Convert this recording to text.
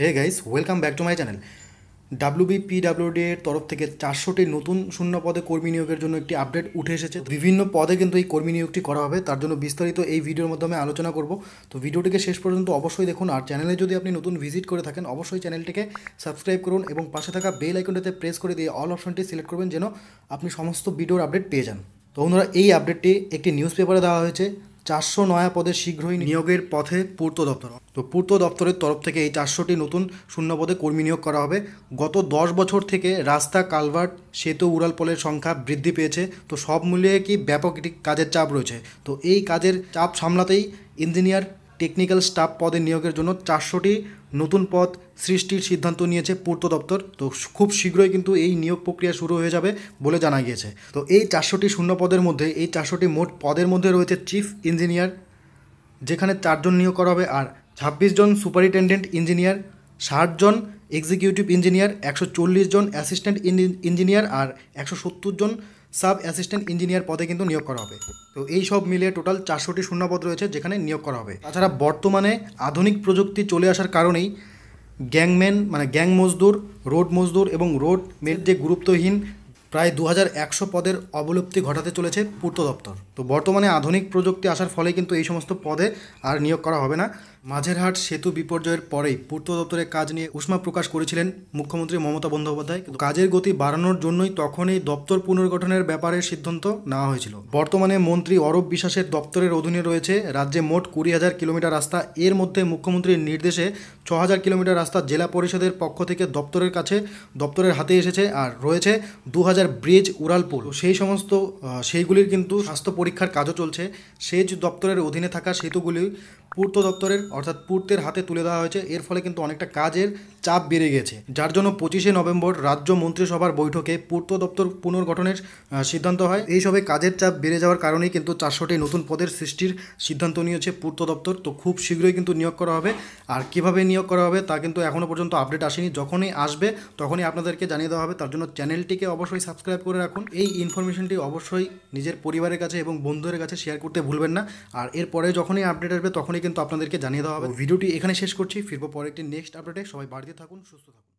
hey guys welcome back to my channel D এর তরফ থেকে চারশোটি নতুন শূন্য পদে কর্মী নিয়োগের জন্য একটি আপডেট উঠে এসেছে বিভিন্ন পদে কিন্তু এই কর্মী নিয়োগটি করা হবে তার জন্য বিস্তারিত এই ভিডিওর মাধ্যমে আলোচনা করব তো ভিডিওটিকে শেষ পর্যন্ত অবশ্যই দেখুন আর চ্যানেলে যদি আপনি নতুন ভিজিট করে থাকেন অবশ্যই চ্যানেলটিকে সাবস্ক্রাইব করুন এবং পাশে থাকা বেল আইকনটিতে প্রেস করে দিয়ে অল অপশনটি সিলেক্ট করবেন যেন আপনি সমস্ত ভিডিওর আপডেট পেয়ে যান তো বন্ধুরা এই আপডেটটি একটি নিউজ পেপারে দেওয়া হয়েছে চারশো নয়া পদে শীঘ্রই নিয়োগের পথে পূর্ত দপ্তর তো পূর্ত দপ্তরের তরফ থেকে এই চারশোটি নতুন শূন্য পদে কর্মী নিয়োগ করা হবে গত দশ বছর থেকে রাস্তা কালভার্ট সেতু উড়াল পোলের সংখ্যা বৃদ্ধি পেয়েছে তো সব মূল্যে কি ব্যাপক একটি কাজের চাপ রয়েছে তো এই কাজের চাপ সামলাতেই ইঞ্জিনিয়ার টেকনিক্যাল স্টাফ পদে নিয়োগের জন্য চারশোটি নতুন পদ সৃষ্টির সিদ্ধান্ত নিয়েছে পূর্ত দপ্তর তো খুব শীঘ্রই কিন্তু এই নিয়োগ প্রক্রিয়া শুরু হয়ে যাবে বলে জানা গিয়েছে তো এই চারশোটি শূন্য পদের মধ্যে এই চারশোটি মোট পদের মধ্যে রয়েছে চিফ ইঞ্জিনিয়ার যেখানে চারজন নিয়োগ করা হবে আর ছাব্বিশ জন সুপারিনটেন্ডেন্ট ইঞ্জিনিয়ার ষাট জন এক্সিকিউটিভ ইঞ্জিনিয়ার একশো জন অ্যাসিস্ট্যান্ট ইঞ্জিনিয়ার আর একশো জন সাব অ্যাসিস্ট্যান্ট ইঞ্জিনিয়ার পদে কিন্তু নিয়োগ করা হবে তো এই সব মিলিয়ে টোটাল চারশোটি শূন্যপদ রয়েছে যেখানে নিয়োগ করা হবে তাছাড়া বর্তমানে আধুনিক প্রযুক্তি চলে আসার কারণেই গ্যাংম্যান মানে গ্যাং মজদুর রোড মজদুর এবং রোড মেট যে গুরুত্বহীন প্রায় দু পদের অবলুপ্তি ঘটাতে চলেছে পূর্ত দপ্তর তো বর্তমানে আধুনিক প্রযুক্তি আসার ফলে কিন্তু এই সমস্ত পদে আর নিয়োগ করা হবে না মাঝেরহাট সেতু বিপর্যয়ের পরেই পূর্ত দপ্তরের কাজ নিয়ে উষ্মা প্রকাশ করেছিলেন মুখ্যমন্ত্রী মমতা বন্দ্যোপাধ্যায় কিন্তু কাজের গতি বাড়ানোর জন্যই তখনই দপ্তর পুনর্গঠনের ব্যাপারে সিদ্ধান্ত নেওয়া হয়েছিল বর্তমানে মন্ত্রী অরব বিশ্বাসের দপ্তরের অধীনে রয়েছে রাজ্যে মোট কুড়ি হাজার কিলোমিটার রাস্তা এর মধ্যে মুখ্যমন্ত্রীর নির্দেশে ছ হাজার কিলোমিটার রাস্তা জেলা পরিষদের পক্ষ থেকে দপ্তরের কাছে দপ্তরের হাতে এসেছে আর রয়েছে দু হাজার কক্সবাজার ব্রিজ উড়ালপুর সেই সমস্ত সেইগুলির কিন্তু স্বাস্থ্য পরীক্ষার কাজও চলছে সেচ দপ্তরের অধীনে থাকা সেতুগুলি পূর্ত দপ্তরের অর্থাৎ পূর্তের হাতে তুলে দেওয়া হয়েছে এর ফলে কিন্তু অনেকটা কাজের চাপ বেড়ে গেছে যার জন্য পঁচিশে নভেম্বর রাজ্য মন্ত্রিসভার বৈঠকে পূর্ত দপ্তর পুনর্গঠনের সিদ্ধান্ত হয় এইসবে কাজের চাপ বেড়ে যাওয়ার কারণেই কিন্তু চারশোটি নতুন পদের সৃষ্টির সিদ্ধান্ত নিয়েছে পূর্ত দপ্তর তো খুব শীঘ্রই কিন্তু নিয়োগ করা হবে আর কিভাবে নিয়োগ করা হবে তা কিন্তু এখনও পর্যন্ত আপডেট আসেনি যখনই আসবে তখনই আপনাদেরকে জানিয়ে দেওয়া হবে তার জন্য চ্যানেলটিকে অবশ্যই সাবস্ক্রাইব করে রাখুন এই ইনফরমেশনটি অবশ্যই নিজের পরিবারের কাছে এবং বন্ধুদের কাছে শেয়ার করতে ভুলবেন না আর এরপরে যখনই আপডেট আসবে তখনই কিন্তু আপনাদেরকে জানিয়ে দেওয়া হবে ভিডিওটি এখানে শেষ করছি ফিরবো পরে একটি নেক্সট আপডেটে সবাই বাড়িতে থাকুন সুস্থ থাকুন